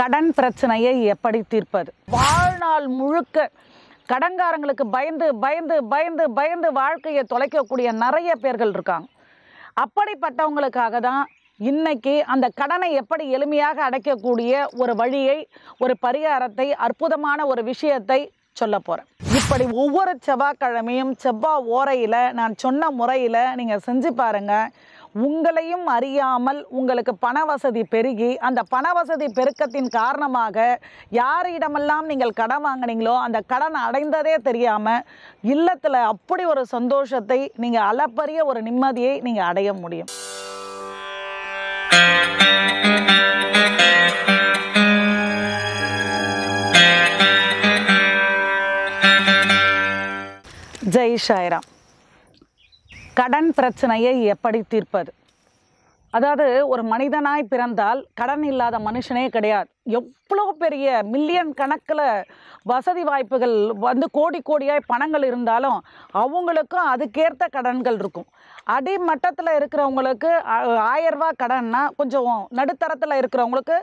கடன் பிரச்சனையை எப்படி தீர்ப்பது வாழ்நாள் முழுக்க கடன்காரங்களுக்கு பயந்து பயந்து பயந்து பயந்து வாழ்க்கையை தொலைக்கக்கூடிய நிறைய பேர்கள் இருக்காங்க அப்படிப்பட்டவங்களுக்காக தான் இன்னைக்கு அந்த கடனை எப்படி எளிமையாக அடைக்கக்கூடிய ஒரு வழியை ஒரு பரிகாரத்தை அற்புதமான ஒரு விஷயத்தை சொல்ல போகிறேன் இப்படி ஒவ்வொரு செவ்வாய்க்கிழமையும் செவ்வாய் ஓரையில் நான் சொன்ன முறையில் நீங்கள் செஞ்சு பாருங்கள் உங்களையும் அறியாமல் உங்களுக்கு பண வசதி பெருகி அந்த பண வசதி பெருக்கத்தின் காரணமாக யாரிடமெல்லாம் நீங்கள் கடன் வாங்கினீங்களோ அந்த கடன் அடைந்ததே தெரியாமல் இல்லத்தில் அப்படி ஒரு சந்தோஷத்தை நீங்கள் அளப்பரிய ஒரு நிம்மதியை நீங்கள் அடைய முடியும் ஈஷாயிரம் கடன் பிரச்சனையை எப்படி தீர்ப்பது அதாவது ஒரு மனிதனாய் பிறந்தால் கடன் இல்லாத மனுஷனே கிடையாது எவ்வளோ பெரிய மில்லியன் கணக்கில் வசதி வாய்ப்புகள் வந்து கோடி கோடியாய் பணங்கள் இருந்தாலும் அவங்களுக்கும் அதுக்கேற்ற கடன்கள் இருக்கும் அடிமட்டத்தில் இருக்கிறவங்களுக்கு ஆயரூவா கடன்னா கொஞ்சம் நடுத்தரத்தில் இருக்கிறவங்களுக்கு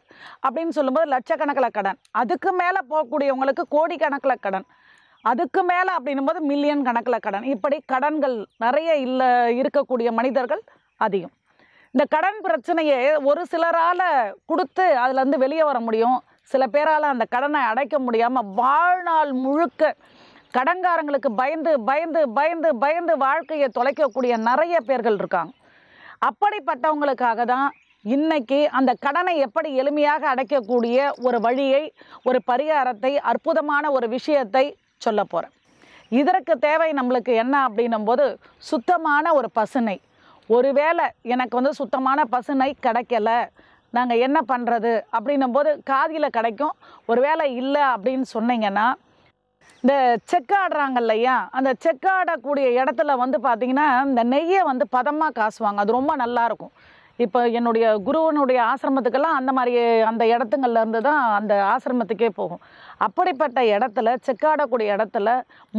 அப்படின்னு சொல்லும்போது லட்சக்கணக்கில் கடன் அதுக்கு மேலே போகக்கூடியவங்களுக்கு கோடிக்கணக்கில் கடன் அதுக்கு மேலே அப்படின்னும் போது மில்லியன் கணக்கில் கடன் இப்படி கடன்கள் நிறைய இல்லை இருக்கக்கூடிய மனிதர்கள் அதிகம் இந்த கடன் பிரச்சனையை ஒரு சிலரால் கொடுத்து அதுலேருந்து வெளியே வர முடியும் சில பேரால் அந்த கடனை அடைக்க முடியாமல் வாழ்நாள் முழுக்க கடன்காரங்களுக்கு பயந்து பயந்து பயந்து பயந்து வாழ்க்கையை தொலைக்கக்கூடிய நிறைய பேர்கள் இருக்காங்க அப்படிப்பட்டவங்களுக்காக தான் இன்னைக்கு அந்த கடனை எப்படி எளிமையாக அடைக்கக்கூடிய ஒரு வழியை ஒரு பரிகாரத்தை அற்புதமான ஒரு விஷயத்தை சொல்ல போகிறேன் இதற்கு தேவை நம்மளுக்கு என்ன அப்படின்னும் போது சுத்தமான ஒரு பசுனை ஒருவேளை எனக்கு வந்து சுத்தமான பசுனை கிடைக்கல நாங்கள் என்ன பண்ணுறது அப்படின்னும் போது காதியில் கிடைக்கும் ஒருவேளை இல்லை அப்படின்னு சொன்னீங்கன்னா இந்த செக் ஆடுறாங்க இல்லையா அந்த செக் ஆடக்கூடிய இடத்துல வந்து பார்த்திங்கன்னா இந்த நெய்யை வந்து பதமாக காசுவாங்க அது ரொம்ப நல்லாயிருக்கும் இப்போ என்னுடைய குருவனுடைய ஆசிரமத்துக்கெல்லாம் அந்த மாதிரி அந்த இடத்துங்கள்லேருந்து தான் அந்த ஆசிரமத்துக்கே போகும் அப்படிப்பட்ட இடத்துல செக்காடக்கூடிய இடத்துல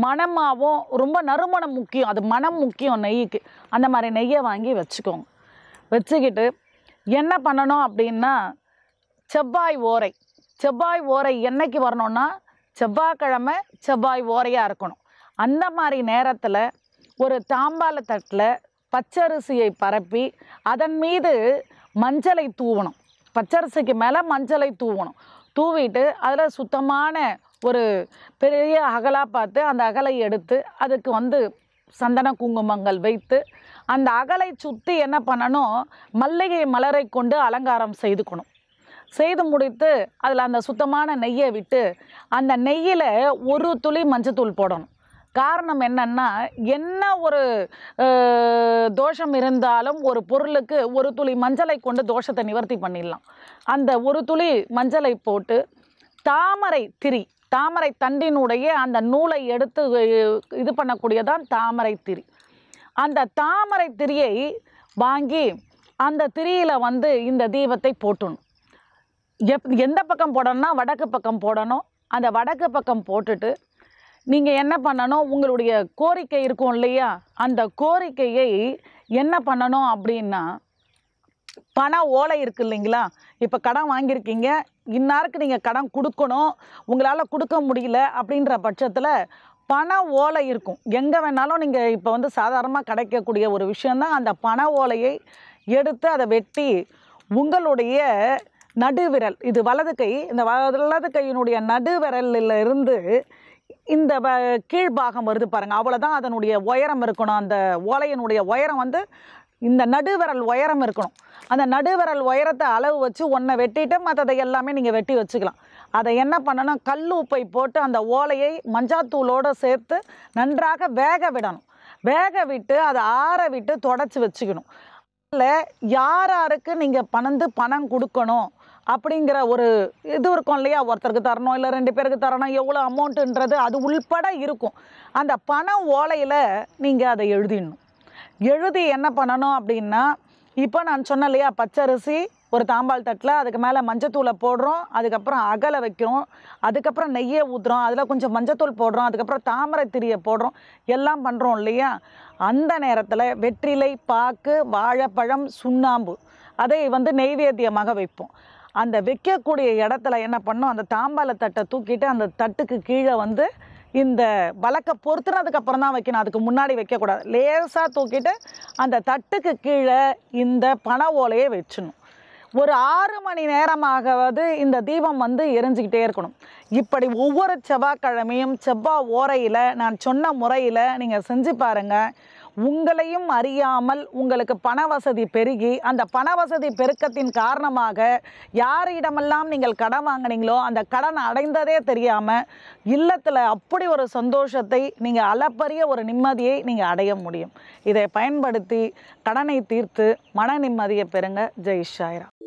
மணமாகவும் ரொம்ப நறுமணம் முக்கியம் அது மனம் முக்கியம் நெய்க்கு அந்த மாதிரி நெய்யை வாங்கி வச்சுக்கோங்க வச்சுக்கிட்டு என்ன பண்ணணும் அப்படின்னா செவ்வாய் ஓரை செவ்வாய் ஓரை என்னைக்கு வரணும்னா செவ்வாய்க்கிழமை செவ்வாய் ஓரையாக இருக்கணும் அந்த மாதிரி நேரத்தில் ஒரு தாம்பால தட்டில் பச்சரிசியை பரப்பி அதன் மீது மஞ்சளை தூவணும் பச்சரிசிக்கு மேலே மஞ்சளை தூவணும் தூவிட்டு அதில் சுத்தமான ஒரு பெரிய அகலாக பார்த்து அந்த அகலை எடுத்து அதுக்கு வந்து சந்தன குங்குமங்கள் வைத்து அந்த அகலை சுற்றி என்ன பண்ணணும் மல்லிகை மலரை கொண்டு அலங்காரம் செய்துக்கணும் செய்து முடித்து அதில் அந்த சுத்தமான நெய்யை விட்டு அந்த நெய்யில் ஒரு துளி மஞ்சத்தூள் போடணும் காரணம் என்னன்னா என்ன ஒரு தோஷம் இருந்தாலும் ஒரு பொருளுக்கு ஒரு துளி மஞ்சளை கொண்டு தோஷத்தை நிவர்த்தி பண்ணிடலாம் அந்த ஒரு துளி மஞ்சளை போட்டு தாமரை திரி தாமரை தண்டினுடைய அந்த நூலை எடுத்து இது பண்ணக்கூடியதான் தாமரை திரி அந்த தாமரை திரியை வாங்கி அந்த திரியில் வந்து இந்த தீபத்தை போட்டணும் எப் எந்த பக்கம் போடணும்னா வடக்கு பக்கம் போடணும் அந்த வடக்கு பக்கம் போட்டுட்டு நீங்கள் என்ன பண்ணணும் உங்களுடைய கோரிக்கை இருக்கும் இல்லையா அந்த கோரிக்கையை என்ன பண்ணணும் அப்படின்னா பண ஓலை இருக்குது இல்லைங்களா இப்போ கடன் வாங்கியிருக்கீங்க இன்னாருக்கு நீங்கள் கடன் கொடுக்கணும் உங்களால் கொடுக்க முடியல அப்படின்ற பட்சத்தில் பண ஓலை இருக்கும் எங்கே வேணாலும் நீங்கள் இப்போ வந்து சாதாரணமாக கிடைக்கக்கூடிய ஒரு விஷயந்தான் அந்த பண ஓலையை எடுத்து அதை வெட்டி உங்களுடைய நடுவிரல் இது வலது கை இந்த வலது கையினுடைய நடுவிரலில் இருந்து இந்த கீழ்பாகம் வருது பாருங்கள் அவ்வளோதான் அதனுடைய உயரம் இருக்கணும் அந்த ஓலையினுடைய உயரம் வந்து இந்த நடுவிரல் உயரம் இருக்கணும் அந்த நடுவிரல் உயரத்தை அளவு வச்சு ஒன்றை வெட்டிட்டு மற்றதை எல்லாமே நீங்கள் வெட்டி வச்சுக்கலாம் அதை என்ன பண்ணணும் கல் உப்பை போட்டு அந்த ஓலையை மஞ்சாத்தூளோடு சேர்த்து நன்றாக வேக விடணும் வேக விட்டு அதை ஆற விட்டு தொடச்சி வச்சுக்கணும் அதில் யார் யாருக்கு நீங்கள் பணந்து பணம் கொடுக்கணும் அப்படிங்கிற ஒரு இது இருக்கும் இல்லையா ஒருத்தருக்கு தரணும் இல்லை ரெண்டு பேருக்கு தரணும் எவ்வளோ அமௌண்ட்டுன்றது அது உள்பட இருக்கும் அந்த பணம் ஓலையில் நீங்கள் அதை எழுதிடணும் எழுதி என்ன பண்ணணும் அப்படின்னா இப்போ நான் சொன்னேன் இல்லையா பச்சரிசி ஒரு தாம்பால் தட்டில் அதுக்கு மேலே மஞ்சத்தூளை போடுறோம் அதுக்கப்புறம் அகலை வைக்கிறோம் அதுக்கப்புறம் நெய்யை ஊற்றுறோம் அதில் கொஞ்சம் மஞ்சத்தூள் போடுறோம் அதுக்கப்புறம் தாமரை திரியை போடுறோம் எல்லாம் பண்ணுறோம் இல்லையா அந்த நேரத்தில் வெற்றிலை பாக்கு வாழைப்பழம் சுண்ணாம்பு அதை வந்து நெய்வேத்தியமாக வைப்போம் அந்த வைக்கக்கூடிய இடத்துல என்ன பண்ணோம் அந்த தாம்பால தட்டை தூக்கிட்டு அந்த தட்டுக்கு கீழே வந்து இந்த வழக்கை பொறுத்துனதுக்கு அப்புறம் தான் வைக்கணும் அதுக்கு முன்னாடி வைக்கக்கூடாது லேசாக தூக்கிட்டு அந்த தட்டுக்கு கீழே இந்த பனை ஓலையை வச்சிடணும் ஒரு ஆறு மணி நேரமாகவது இந்த தீபம் வந்து எரிஞ்சிக்கிட்டே இருக்கணும் இப்படி ஒவ்வொரு செவ்வாய்க்கிழமையும் செவ்வாய் ஓரையில் நான் சொன்ன முறையில் நீங்கள் செஞ்சு பாருங்கள் உங்களையும் அறியாமல் உங்களுக்கு பண வசதி பெருகி அந்த பண வசதி பெருக்கத்தின் காரணமாக யாரிடமெல்லாம் நீங்கள் கடன் வாங்கினீங்களோ அந்த கடன் அடைந்ததே தெரியாமல் இல்லத்தில் அப்படி ஒரு சந்தோஷத்தை நீங்கள் அளப்பரிய ஒரு நிம்மதியை நீங்கள் அடைய முடியும் இதை பயன்படுத்தி கடனை தீர்த்து மன நிம்மதியை பெறுங்க ஜெய் ஷாயிரா